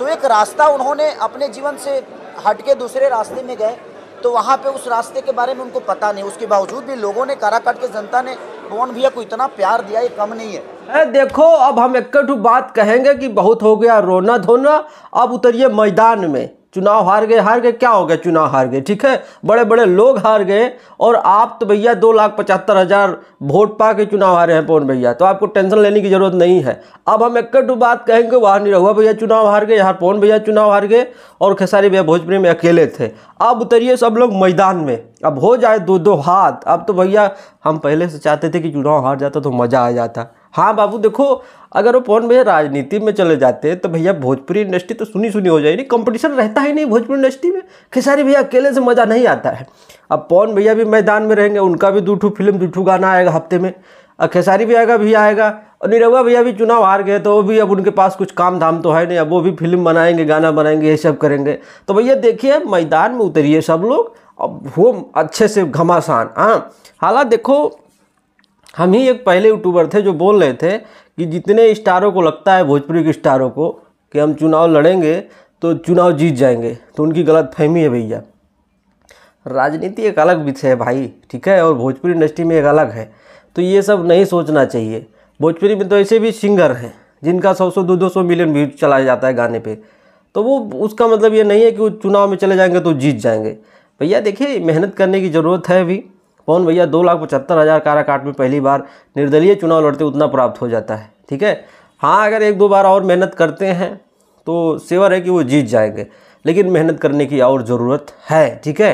तो एक रास्ता उन्होंने अपने जीवन से हट के दूसरे रास्ते में गए तो वहाँ पे उस रास्ते के बारे में उनको पता नहीं उसके बावजूद भी लोगों ने काराकाट के जनता ने भुवन भैया को इतना प्यार दिया ये कम नहीं है ए, देखो अब हम एक बात कहेंगे कि बहुत हो गया रोना धोना अब उतरिए मैदान में चुनाव हार गए हार गए क्या हो गया चुनाव हार गए ठीक है बड़े बड़े लोग हार गए और आप तो भैया दो लाख पचहत्तर हज़ार वोट पा के चुनाव हारे हैं पवन भैया तो आपको टेंशन लेने की ज़रूरत नहीं है अब हम एक बात कहेंगे वहाँ नहीं रहुआ भैया चुनाव हार गए यहाँ पवन भैया चुनाव हार गए और खेसारी भैया भोजपुरी में अकेले थे अब उतरिए सब लोग मैदान में अब हो जाए दो दो हाथ अब तो भैया हम पहले से चाहते थे कि चुनाव हार जाता तो मज़ा आ जाता हाँ बाबू देखो अगर वो पवन भैया राजनीति में चले जाते हैं तो भैया भोजपुरी इंडस्ट्री तो सुनी सुनी हो जाएगी कंपटीशन रहता ही नहीं भोजपुरी इंडस्ट्री में खेसारी भैया अकेले से मज़ा नहीं आता है अब पवन भैया भी मैदान में रहेंगे उनका भी दूठू फिल्म दूठू गाना आएगा हफ्ते में और खेसारी भैया का भी आएगा और निरहुआ भैया भी चुनाव हार गए तो वो भी अब उनके पास कुछ काम धाम तो है नहीं अब वो भी फिल्म बनाएंगे गाना बनाएंगे ये सब करेंगे तो भैया देखिए मैदान में उतरिए सब लोग अब हो अच्छे से घमासान हाँ हालांकि देखो हम ही एक पहले यूट्यूबर थे जो बोल रहे थे कि जितने स्टारों को लगता है भोजपुरी के स्टारों को कि हम चुनाव लड़ेंगे तो चुनाव जीत जाएंगे तो उनकी गलत फहमी है भैया राजनीति एक अलग विषय है भाई ठीक है और भोजपुरी इंडस्ट्री में एक अलग है तो ये सब नहीं सोचना चाहिए भोजपुरी में तो ऐसे भी सिंगर हैं जिनका सौ सौ दो दो सौ मिलियन व्यू चलाया जाता है गाने पे तो वो उसका मतलब ये नहीं है कि वो चुनाव में चले जाएंगे तो जीत जाएंगे भैया देखिए मेहनत करने की ज़रूरत है अभी पवन भैया दो लाख पचहत्तर हज़ार काराकाट में पहली बार निर्दलीय चुनाव लड़ते उतना प्राप्त हो जाता है ठीक है हाँ अगर एक दो बार और मेहनत करते हैं तो सेवर है कि वो जीत जाएंगे लेकिन मेहनत करने की और ज़रूरत है ठीक है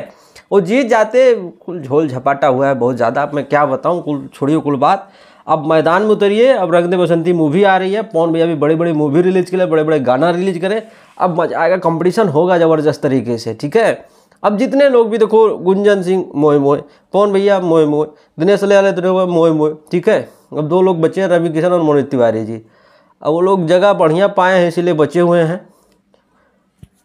वो जीत जाते कुल झोल झपाटा हुआ है बहुत ज़्यादा अब मैं क्या बताऊँ कुल छोड़िए कुल बात अब मैदान में उतरिए अब रंग दे बसंती मूवी आ रही है पवन भैया भी बड़े बड़े मूवी रिलीज करें बड़े बड़े गाना रिलीज करें अब मजा आएगा कंपटीशन होगा ज़बरदस्त तरीके से ठीक है अब जितने लोग भी देखो गुंजन सिंह मोए मोए पवन भैया मोए मोए दिनेश सलियाल तो मोए मोए ठीक है अब दो लोग बचे हैं रवि किशन और मनोज तिवारी जी अब वो लोग जगह बढ़िया पाए हैं इसीलिए बचे हुए हैं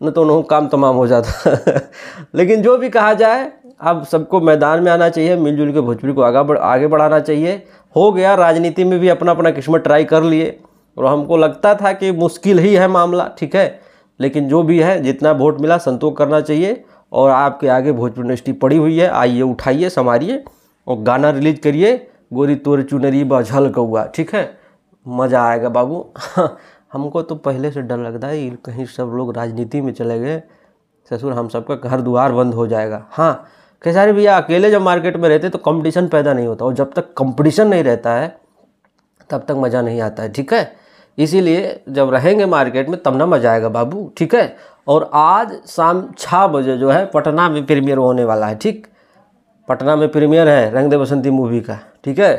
न तो उन्होंने काम तमाम हो जाता लेकिन जो भी कहा जाए अब सबको मैदान में आना चाहिए मिलजुल के भोजपुरी को आगे बढ़, आगे बढ़ाना चाहिए हो गया राजनीति में भी अपना अपना किस्मत ट्राई कर लिए और हमको लगता था कि मुश्किल ही है मामला ठीक है लेकिन जो भी है जितना वोट मिला संतोष करना चाहिए और आपके आगे भोजपुर इंडस्ट्री पड़ी हुई है आइए उठाइए संवारिए और गाना रिलीज करिए गोरी तोर चुनरी ब झल कौआ ठीक है मज़ा आएगा बाबू हाँ, हमको तो पहले से डर लगता है कहीं सब लोग राजनीति में चले गए ससुर हम सबका घर द्वार बंद हो जाएगा हाँ खेसारी भैया अकेले जब मार्केट में रहते तो कंपटीशन पैदा नहीं होता और जब तक कंपटीशन नहीं रहता है तब तक मज़ा नहीं आता है ठीक है इसीलिए जब रहेंगे मार्केट में तब ना मज़ा आएगा बाबू ठीक है और आज शाम छः बजे जो है पटना में प्रीमियर होने वाला है ठीक पटना में प्रीमियर है रंग दे बसंती मूवी का ठीक है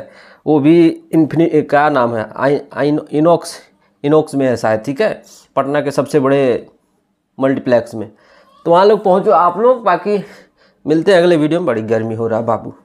वो भी इन्फिनी क्या नाम है आई आई इनोक्स इनोक्स में है शायद ठीक है पटना के सबसे बड़े मल्टीप्लेक्स में तो वहाँ लोग पहुँचो आप लोग बाकी मिलते हैं अगले वीडियो में बड़ी गर्मी हो रहा है बाबू